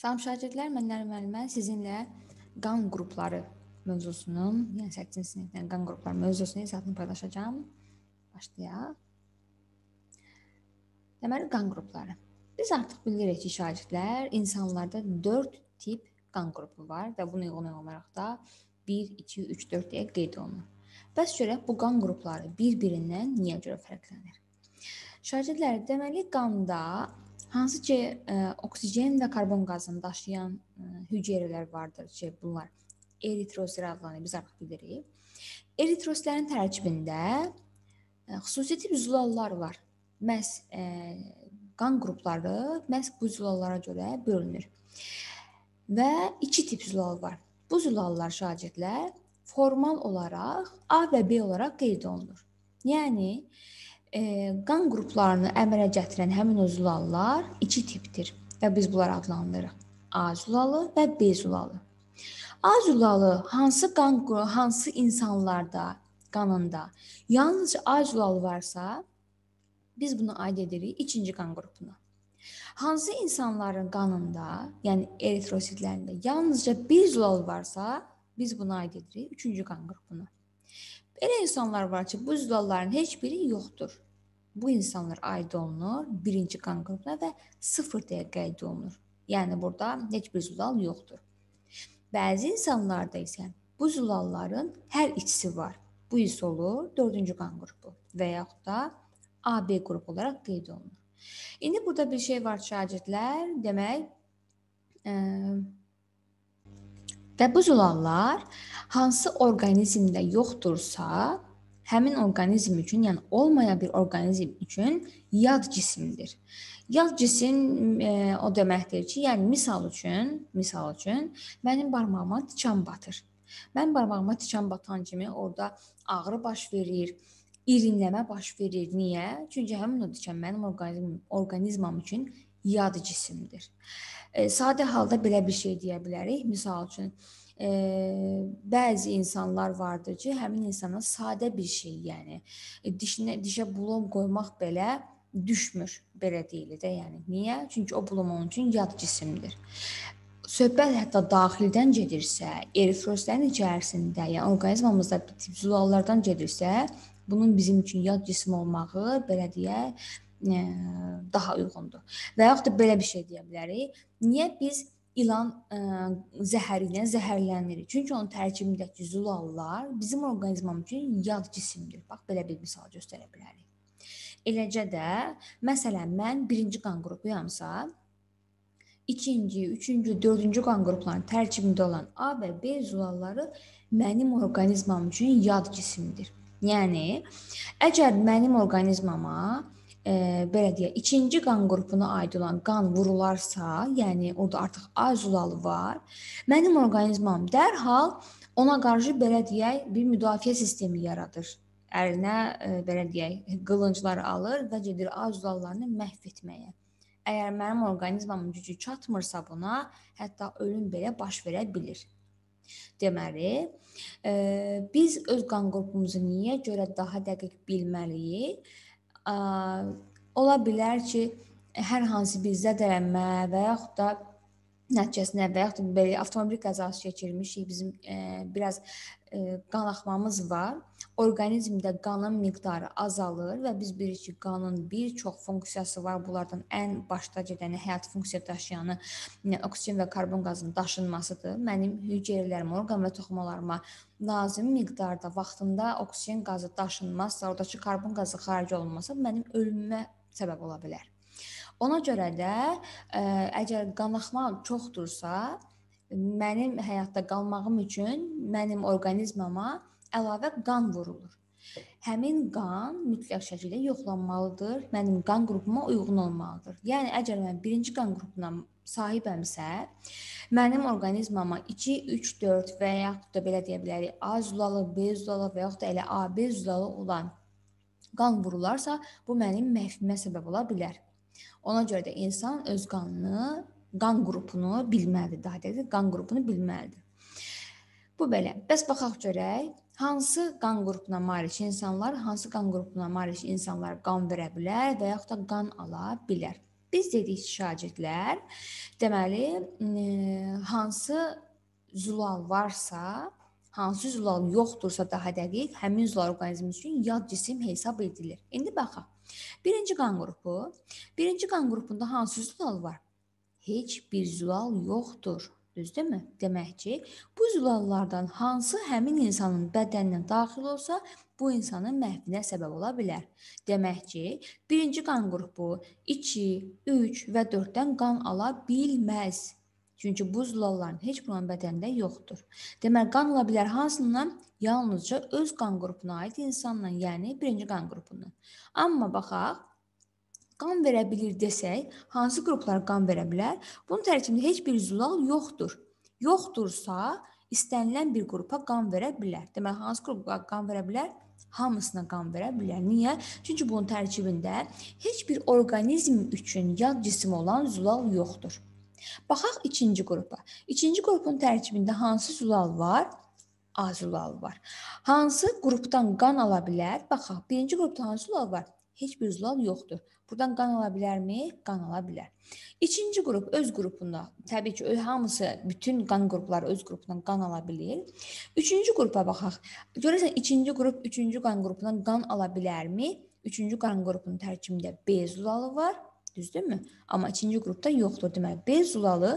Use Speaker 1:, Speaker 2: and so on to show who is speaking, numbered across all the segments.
Speaker 1: Salam şagirdlər, mən Nərmin müəllimə sizinlə qan qrupları mövzusunun, yəni 8-ci sinifdən qan qrupları mövzusunun izahını paylaşacağam. Başlayaq. Deməli qan qrupları. Biz artıq bilirik ki, şagirdlər insanlarda 4 tip qan qrupu var və buna uyğun olaraq da 1, 2, 3, 4 deyə qeyd olunur. Bəs görək bu qan qrupları bir-birindən niyə görə fərqlənir? Şagirdlər deməli qanda Hansı ki, ə, e, oksigen və karbon qazını daşıyan ə, e, hüceyrələr vardır ki, bunlar eritrositlər adlanır, biz artıq bilirik. Eritrositlərin tərkibində ə, e, xüsusi tip zülallar var. Məs ə, qan qrupları məhz bu zülallara görə bölünür. Və iki tip zülal var. Bu zülallar şagirdlər formal olaraq A və B olaraq qeyd olunur. Yəni Qan qruplarını əmələ gətirən həmin o zülallar iki tipdir və biz bunları adlandırırıq. A zülalı və B zülalı. A zülalı hansı qan hansı insanlarda qanında yalnızca A zülalı varsa, biz bunu aid edirik ikinci qan qrupuna. Hansı insanların qanında, yəni eritrositlərində yalnızca bir zülal varsa, biz bunu aid edirik üçüncü qan qrupuna. Elə insanlar var ki, bu zülalların heç biri yoxdur bu insanlar aid olunur birinci qan qrupuna və sıfır deyə qeyd olunur. Yəni burada heç bir zülal yoxdur. Bəzi insanlarda isə bu zülalların hər ikisi var. Bu isə olur 4-cü qan qrupu və yaxud da AB qrupu olaraq qeyd olunur. İndi burada bir şey var şagirdlər, demək ə, e, və bu zülallar hansı orqanizmdə yoxdursa, həmin orqanizm üçün, yəni olmayan bir orqanizm üçün yad cisimdir. Yad cisim e, o deməkdir ki, yəni misal üçün, misal üçün mənim barmağıma tikan batır. Mən barmağıma tikan batan kimi orada ağrı baş verir, irinləmə baş verir. Niyə? Çünki həmin o tikan mənim orqanizmim, orqanizmam üçün yad cisimdir. E, sadə halda belə bir şey deyə bilərik. Məsəl üçün, e, bəzi insanlar vardır ki, həmin insana sadə bir şey, yəni e, dişinə dişə bulon qoymaq belə düşmür, belə deyilir də, yəni. Niyə? Çünki o bulon onun üçün yad cisimdir. Söhbət hətta daxildən gedirsə, eritrositlərin içərisində, yəni orqanizmamızda zulallardan gedirsə, bunun bizim üçün yad cisim olmağı belə deyə daha uyğundur. Və yaxud da belə bir şey deyə bilərik. Niyə biz ilan ə, e, zəhəri ilə zəhərlənir. Çünki onun tərkibindəki zülallar bizim orqanizmimiz üçün yad cisimdir. Bax belə bir misal göstərə bilərik. Eləcə də məsələn mən 1-ci qan qrupuyamsa, 2-ci, 3-cü, 4-cü qan qruplarının tərkibində olan A və B zülalları mənim orqanizmam üçün yad cisimdir. Yəni əgər mənim orqanizmama e, belə deyək, ikinci qan qrupuna aid olan qan vurularsa, yəni orada artıq azulal var, mənim orqanizmam dərhal ona qarşı belə deyək, bir müdafiə sistemi yaradır. Əlinə e, belə deyək, qılıncları alır və gedir azulallarını məhv etməyə. Əgər mənim orqanizmamın gücü çatmırsa buna, hətta ölüm belə baş verə bilər. Deməli, e, biz öz qan qrupumuzu niyə görə daha dəqiq bilməliyik? Ola bilər ki, hər hansı bir zədələnmə və yaxud da nəticəsində və yaxud belə avtomobil qəzası keçirmişik, bizim e, biraz e, qan axmamız var. Orqanizmdə qanın miqdarı azalır və biz bilirik ki, qanın bir çox funksiyası var. Bunlardan ən başda gedəni həyat funksiya daşıyanı yəni oksigen və karbon qazının daşınmasıdır. Mənim hüceyrələrim, orqan və toxumalarıma lazım miqdarda vaxtında oksigen qazı daşınmazsa, ordakı karbon qazı xaric olunmasa, mənim ölümümə səbəb ola bilər. Ona görə də ə, e, əgər qanaxma çoxdursa, mənim həyatda qalmağım üçün mənim orqanizmama əlavə qan vurulur. Həmin qan mütləq şəkildə yoxlanmalıdır, mənim qan qrupuma uyğun olmalıdır. Yəni əgər mən birinci qan qrupuna sahibəmsə, mənim orqanizmama 2, 3, 4 və yaxud da belə deyə bilərik, A zulalı, B zulalı və yaxud da elə AB zulalı olan qan vurularsa, bu mənim məhvimə səbəb ola bilər. Ona görə də insan öz qanını, qan qrupunu bilməlidir, daha dəqiq qan qrupunu bilməlidir. Bu belə. Bəs baxaq görək, hansı qan qrupuna malik insanlar, hansı qan qrupuna malik insanlar qan verə bilər və yaxud da qan ala bilər. Biz dedik şagirdlər, deməli, e, hansı zülal varsa, hansı zülal yoxdursa daha dəqiq, həmin zülal orqanizm üçün yad cisim hesab edilir. İndi baxaq. Birinci qan qrupu. Birinci qan qrupunda hansı zülal var? Heç bir zülal yoxdur. Düzdürmü? Demək ki, bu zülallardan hansı həmin insanın bədəninə daxil olsa, bu insanın məhvinə səbəb ola bilər. Demək ki, birinci qan qrupu 2, 3 və 4-dən qan ala bilməz. Çünki bu zülalların heç bunun bədənində yoxdur. Deməli, qan ola bilər hansından? Yalnızca öz qan qrupuna aid insandan, yəni birinci qan qrupundan. Amma baxaq, qan verə bilir desək, hansı qruplar qan verə bilər? Bunun tərkibində heç bir zülal yoxdur. Yoxdursa, istənilən bir qrupa qan verə bilər. Deməli, hansı qrupa qan verə bilər? hamısına qan verə bilər. Niyə? Çünki bunun tərkibində heç bir orqanizm üçün yad cisim olan zülal yoxdur. Baxaq ikinci qrupa. İkinci qrupun tərkibində hansı zülal var? A zülalı var. Hansı qrupdan qan ala bilər? Baxaq, birinci qrupda hansı zülal var? Heç bir zülal yoxdur. Buradan qan ala bilərmi? Qan ala bilər. İkinci qrup öz qrupunda, təbii ki, hamısı bütün qan qrupları öz qrupundan qan ala bilir. Üçüncü qrupa baxaq. Görürsən, ikinci qrup üçüncü qan qrupundan qan ala bilərmi? Üçüncü qan qrupunun tərkibində B zülalı var. Düzdürmü? Amma ikinci qrupda yoxdur. Deməli, B zulalı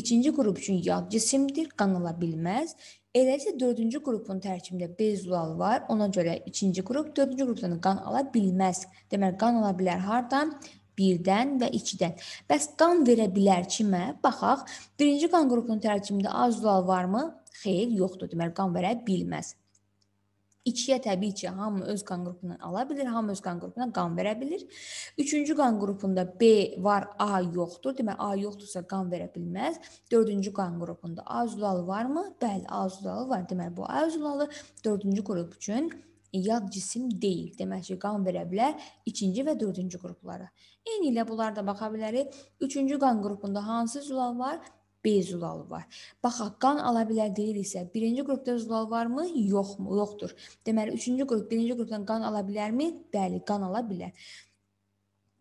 Speaker 1: ikinci qrup üçün yad cisimdir, qan ala bilməz. Elə isə 4-cü qrupun tərkibində B zulal var. Ona görə ikinci qrup 4-cü qrupdan qan ala bilməz. Deməli, qan ala bilər hardan? 1-dən və 2-dən. Bəs qan verə bilər kimə? Baxaq. Birinci qan qrupunun tərkibində A zulal varmı? Xeyr, yoxdur. Deməli, qan verə bilməz. İkiyə təbii ki, hamı öz qan qrupundan ala bilər, hamı öz qan qrupuna qan verə bilər. Üçüncü qan qrupunda B var, A yoxdur. Deməli A yoxdursa qan verə bilməz. Dördüncü qan qrupunda A zülalı varmı? Bəli, A zülalı var. Deməli bu A zülalı dördüncü qrup üçün yad cisim deyil. Demək ki, qan verə bilər ikinci və dördüncü qruplara. Eyni ilə bunlar da baxa bilərik. Üçüncü qan qrupunda hansı zülal var? B zulalı var. Baxaq, qan ala bilərdikdirsə, birinci qrupda zulal varmı? Yoxmu? Yoxdur. Deməli, üçüncü qrup birinci qrupdan qan ala bilərmi? Bəli, qan ala bilər.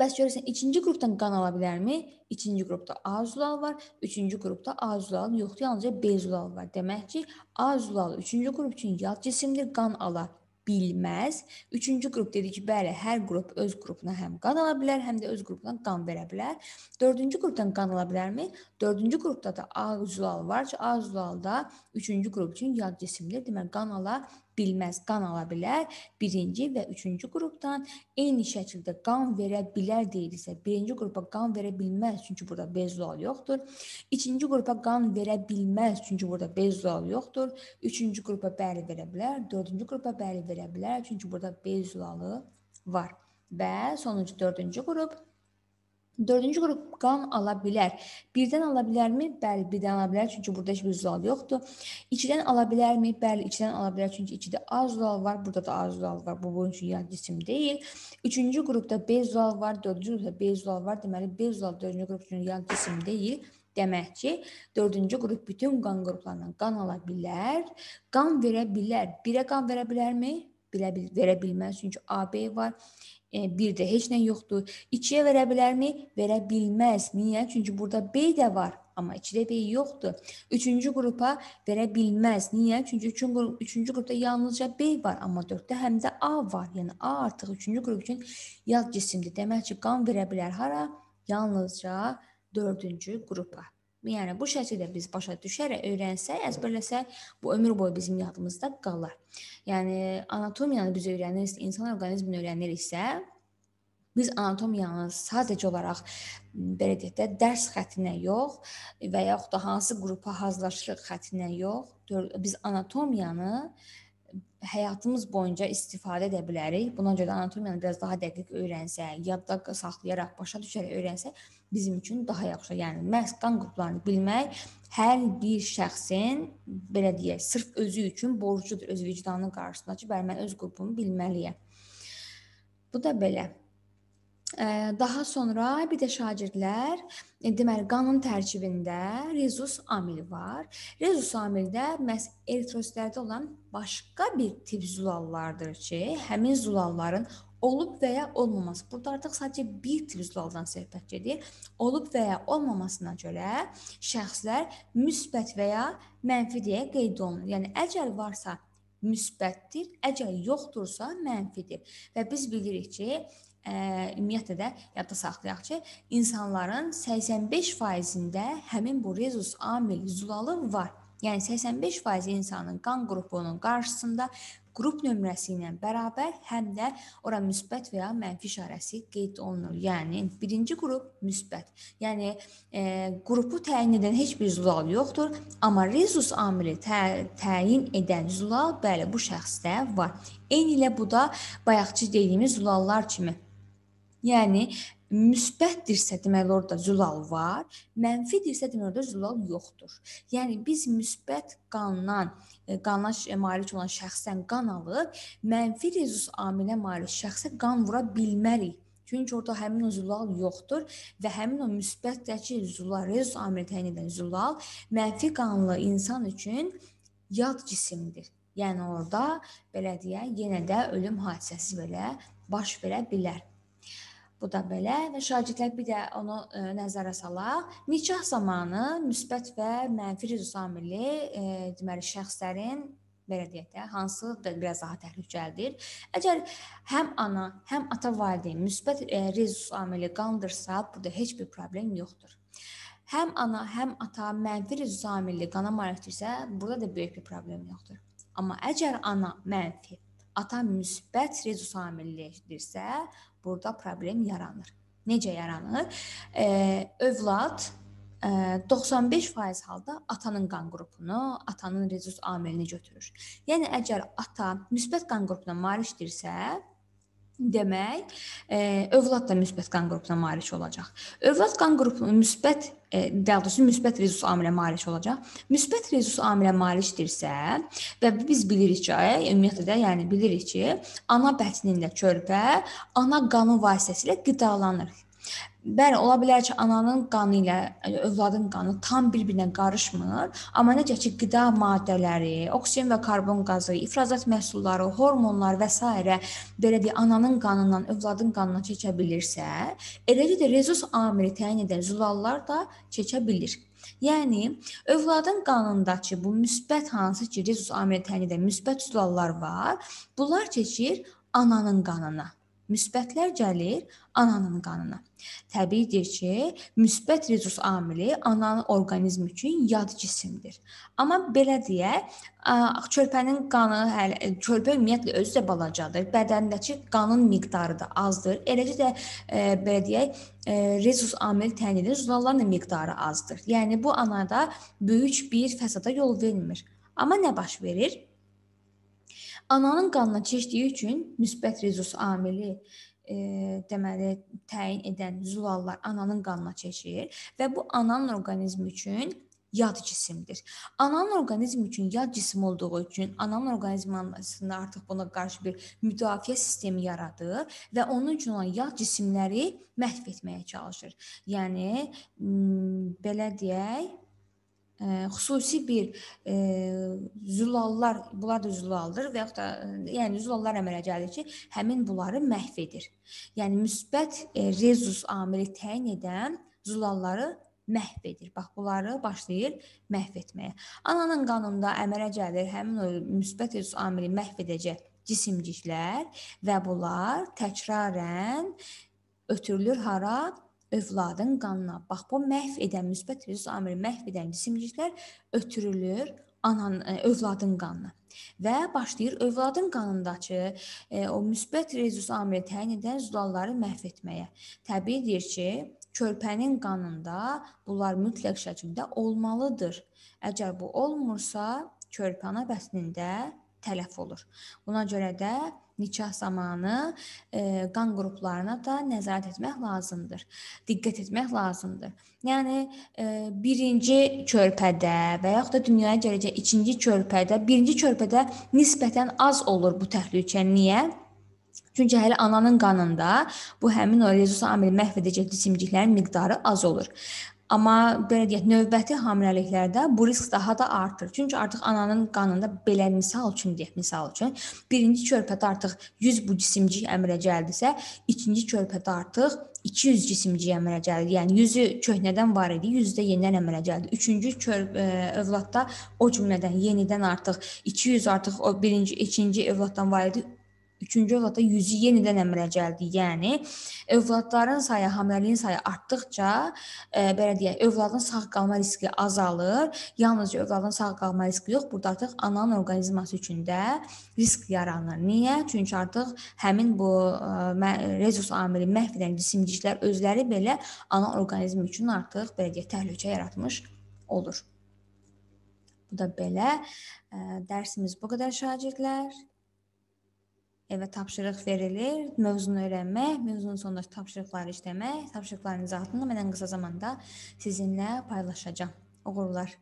Speaker 1: Bəs görürsən, ikinci qrupdan qan ala bilərmi? İkinci qrupda A zulal var, üçüncü qrupda A zulal yoxdur, yalnızca B zulal var. Demək ki, A zulal üçüncü qrup üçün yad cisimdir, qan ala bilməz. Üçüncü qrup dedi ki, bəli, hər qrup öz qrupuna həm qan ala bilər, həm də öz qrupundan qan verə bilər. Dördüncü qrupdan qan ala bilərmi? Dördüncü qrupda da A zual var ki, A zualda üçüncü qrup üçün yad cisimdir. Deməli, qan ala bilməz qan ala bilər. Birinci və üçüncü qrupdan eyni şəkildə qan verə bilər deyirsə, birinci qrupa qan verə bilməz, çünki burada bezol yoxdur. İkinci qrupa qan verə bilməz, çünki burada bezol yoxdur. Üçüncü qrupa bəli verə bilər, dördüncü qrupa bəli verə bilər, çünki burada bezolalı var. Və sonuncu dördüncü qrup Dördüncü qrup qan ala bilər. Birdən ala bilərmi? Bəli, birdən ala bilər, çünki burada heç bir zal yoxdur. İkidən ala bilərmi? Bəli, ikidən ala bilər, çünki ikidə A zal var, burada da A zal var. Bu bunun üçün yad cisim deyil. Üçüncü qrupda B zal var, dördüncü qrupda B zal var. Deməli, B zal dördüncü qrup üçün yad cisim deyil. Demək ki, dördüncü qrup bütün qan qruplarından qan ala bilər, qan verə bilər. Birə qan verə bilərmi? Bilə bil verə bilməz, çünki AB var. Yəni bir də heç nə yoxdur. 2-yə verə bilərmi? Verə bilməz. Niyə? Çünki burada B də var, amma 2-də B yoxdur. 3-cü qrupa verə bilməz. Niyə? Çünki 3-cü qrup 3-cü qrupda yalnızca B var, amma 4-də həm də A var. Yəni A artıq 3-cü qrup üçün yad cisimdir. Demək ki, qan verə bilər hara? Yalnızca 4-cü qrupa. Yəni bu şəkildə biz başa düşərək öyrənsək, əzbərləsək, bu ömür boyu bizim yadımızda qalar. Yəni anatomiyanı biz öyrəniriksə, insan orqanizmini öyrəniriksə, biz anatomiyanı sadəcə olaraq belə deyək də dərs xəttinə yox və yaxud da hansı qrupa hazırlaşırıq xəttinə yox, biz anatomiyanı həyatımız boyunca istifadə edə bilərik. Buna görə də anatomiyanı biraz daha dəqiq öyrənsək, yadda saxlayaraq başa düşərək öyrənsək, bizim üçün daha yaxşı. Yəni məhz qan qruplarını bilmək hər bir şəxsin belə deyək, sırf özü üçün borcudur öz vicdanının qarşısında ki, bəli mən öz qrupumu bilməliyəm. Bu da belə. Daha sonra bir də şagirdlər e, deməli qanun tərkibində rezus amili var. Rezus amili də məhz eritrositlərdə olan başqa bir tip zulallardır ki, həmin zulalların olub və ya olmaması. Burada artıq sadəcə bir tip zulaldan söhbət gedir. Olub və ya olmamasına görə şəxslər müsbət və ya mənfi deyə qeyd olunur. Yəni əcəl varsa müsbətdir, əcəl yoxdursa mənfidir. Və biz bilirik ki, ə, ümumiyyətlə də yadda saxlayaq ki, insanların 85%-də həmin bu rezus amil zulalı var. Yəni 85% insanın qan qrupunun qarşısında qrup nömrəsi ilə bərabər həm də ora müsbət və ya mənfi işarəsi qeyd olunur. Yəni birinci qrup müsbət. Yəni e, qrupu təyin edən heç bir zülal yoxdur, amma rezus amili tə, təyin edən zülal bəli bu şəxsdə var. Eyni ilə bu da bayaqçı dediyimiz zülallar kimi Yəni müsbətdirsə deməli orada zülal var, mənfidirsə deməli orada zülal yoxdur. Yəni biz müsbət qandan e, qana e, malik olan şəxsdən qan alıb mənfi rezus aminə malik şəxsə qan vura bilmərik. Çünki orada həmin o zülal yoxdur və həmin o müsbətdəki zülal rezus amili təyin edən zülal mənfi qanlı insan üçün yad cisimdir. Yəni orada belə deyə yenə də ölüm hadisəsi belə baş verə bilər. Bu da belə və şagirdlər bir də onu ə, e, nəzərə salaq. Nikah zamanı müsbət və mənfi rizosamili e, deməli şəxslərin belə deyək də, hansı da biraz daha təhlükəlidir. Əgər həm ana, həm ata valideyn müsbət e, rizosamili qandırsa, burada heç bir problem yoxdur. Həm ana, həm ata mənfi rizosamili qana malikdirsə, burada da böyük bir problem yoxdur. Amma əgər ana mənfi ata müsbət rezus amillidirsə, burada problem yaranır. Necə yaranır? E, övlad 95% halda atanın qan qrupunu, atanın rezus amilini götürür. Yəni əgər ata müsbət qan qrupuna malikdirsə, Demək, e, övlad da müsbət qan qrupuna malik olacaq. Övlad qan qrupu müsbət, e, daha doğrusu müsbət rezus amilə malik olacaq. Müsbət rezus amilə malikdirsə və biz bilirik ki, ümumiyyətlə də yəni bilirik ki, ana bətnində körpə ana qanı vasitəsilə qidalanır. Bəli, ola bilər ki, ananın qanı ilə yəni övladın qanı tam bir-birinə qarışmır, amma necə ki, qida maddələri, oksigen və karbon qazı, ifrazat məhsulları, hormonlar və s. belə deyə ananın qanından övladın qanına keçə bilirsə, eləcə də rezons amili təyin edən zülallar da keçə bilir. Yəni övladın qanındakı bu müsbət hansı ki, rezons amili təyin edən müsbət zülallar var, bunlar keçir ananın qanına. Müsbətlər gəlir ananın qanına. Təbiidir ki, müsbət rezurs amili ananın orqanizmi üçün yad cisimdir. Amma belə deyə, körpənin qanı hələ körpə ümumiyyətlə özü də balacadır. Bədəndəki qanın miqdarı da azdır. Eləcə də e, belə deyək, e, rezurs amili təyin edilir, zolların da miqdarı azdır. Yəni bu anada böyük bir fəsada yol vermir. Amma nə baş verir? Ananın qanına keçdiyi üçün müsbət rezus amili e, deməli təyin edən zülallar ananın qanına keçir və bu ananın orqanizmi üçün yad cisimdir. Ananın orqanizmi üçün yad cisim olduğu üçün ananın orqanizmində artıq buna qarşı bir müdafiə sistemi yaradır və onun üçün olan yad cisimləri məhv etməyə çalışır. Yəni belə deyək, ə, xüsusi bir ə, zülallar, bunlar da zülaldır və yaxud da yəni zülallar əmələ gəlir ki, həmin bunları məhv edir. Yəni müsbət ə, rezus amili təyin edən zülalları məhv edir. Bax bunları başlayır məhv etməyə. Ananın qanında əmələ gəlir həmin o müsbət rezus amili məhv edəcək cisimciklər və bunlar təkrarən ötürülür hara? övladın qanına. Bax bu məhv edən müsbət rüz amili məhv edən simliklər ötürülür anan e, övladın qanına və başlayır övladın qanındakı e, o müsbət rezus amili təyin edən zülalları məhv etməyə. Təbiidir ki, körpənin qanında bunlar mütləq şəkildə olmalıdır. Əgər bu olmursa, körpə ana bətnində tələf olur. Buna görə də nikah zamanı e, qan qruplarına da nəzarət etmək lazımdır. Diqqət etmək lazımdır. Yəni e, birinci körpədə və yaxud da dünyaya gələcək ikinci körpədə, birinci körpədə nisbətən az olur bu təhlükə. Niyə? Çünki hələ ananın qanında bu həmin o rezus amili məhv edəcək cisimciklərin miqdarı az olur. Amma belə deyək, növbəti hamiləliklərdə bu risk daha da artır. Çünki artıq ananın qanında belə misal üçün deyək, misal üçün birinci körpədə artıq 100 bu cisimcik əmrə gəldisə, ikinci körpədə artıq 200 cisimcik əmələ gəldi. Yəni 100-ü köhnədən var idi, 100-də yenidən əmələ gəldi. Üçüncü kör, ə, e, övladda o cümlədən yenidən artıq 200 artıq o birinci, ikinci övladdan var idi, Üçüncü övladda yüzü yenidən əmələ gəldi. Yəni övladların sayı, hamiləliyin sayı artdıkca, e, belə deyək, övladın sağ qalma riski azalır. Yalnızca övladın sağ qalma riski yox, burada artıq ananın orqanizması üçün də risk yaranır. Niyə? Çünki artıq həmin bu e, rezus amili məhv edən cisimciklər özləri belə ana orqanizmi üçün artıq belə deyək, təhlükə yaratmış olur. Bu da belə e, dərsimiz bu qədər şagirdlər evə tapşırıq verilir, mövzunu öyrənmək, mövzunun sonundakı tapşırıqları işləmək, tapşırıqların izahatını mən ən qısa zamanda sizinlə paylaşacağam. Uğurlar.